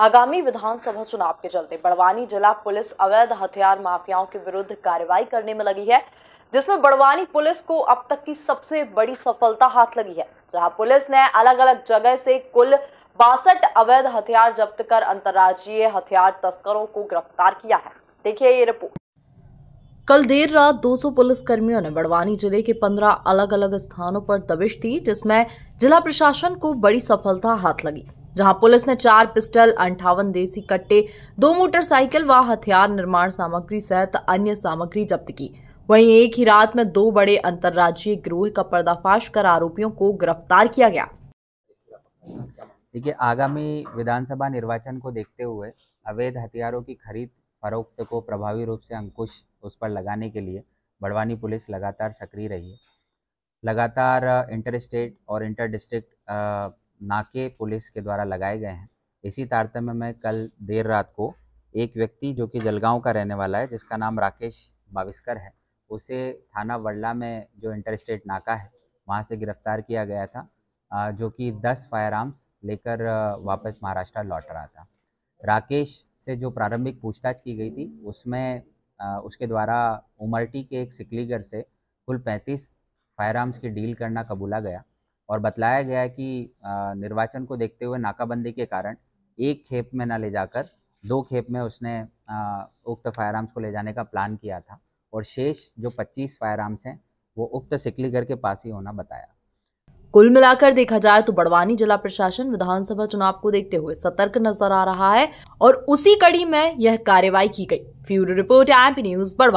आगामी विधानसभा चुनाव के चलते बड़वानी जिला पुलिस अवैध हथियार माफियाओं के विरुद्ध कार्रवाई करने में लगी है जिसमें बड़वानी पुलिस को अब तक की सबसे बड़ी सफलता हाथ लगी है जहां पुलिस ने अलग अलग जगह से कुल बासठ अवैध हथियार जब्त कर अंतर्राज्यीय हथियार तस्करों को गिरफ्तार किया है देखिए ये रिपोर्ट कल देर रात 200 कर्मियों ने बड़वानी जिले के 15 अलग अलग स्थानों पर दबिश दी जिसमें जिला प्रशासन को बड़ी सफलता हाथ लगी जहां पुलिस ने चार पिस्टल अंठावन देसी कट्टे दो मोटरसाइकिल व हथियार निर्माण सामग्री सहित अन्य सामग्री जब्त की वहीं एक ही रात में दो बड़े अंतर्राज्यीय गिरोह का पर्दाफाश कर आरोपियों को गिरफ्तार किया गया देखिए आगामी विधानसभा निर्वाचन को देखते हुए अवैध हथियारों की खरीद फरोख्त को प्रभावी रूप से अंकुश उस पर लगाने के लिए बड़वानी पुलिस लगातार सक्रिय रही है लगातार इंटर स्टेट और इंटर डिस्ट्रिक्ट नाके पुलिस के द्वारा लगाए गए हैं इसी तारतम्य में कल देर रात को एक व्यक्ति जो कि जलगांव का रहने वाला है जिसका नाम राकेश बाविस्कर है उसे थाना वड़ला में जो इंटर स्टेट नाका है वहाँ से गिरफ्तार किया गया था जो कि दस फायर आर्म्स लेकर वापस महाराष्ट्र लौट रहा था राकेश से जो प्रारंभिक पूछताछ की गई थी उसमें उसके द्वारा उमरटी के एक सिकलीगढ़ से कुल पैंतीस फायर आर्म्स की डील करना कबूला गया और बतलाया गया है कि निर्वाचन को देखते हुए नाकाबंदी के कारण एक खेप में न ले जाकर दो खेप में उसने उक्त फायर आर्म्स को ले जाने का प्लान किया था और शेष जो 25 फायर आर्म्स हैं वो उक्त सिकलीगर के पास ही होना बताया कुल मिलाकर देखा जाए तो बड़वानी जिला प्रशासन विधानसभा चुनाव को देखते हुए सतर्क नजर आ रहा है और उसी कड़ी में यह कार्रवाई की गई bureau report M news Barwani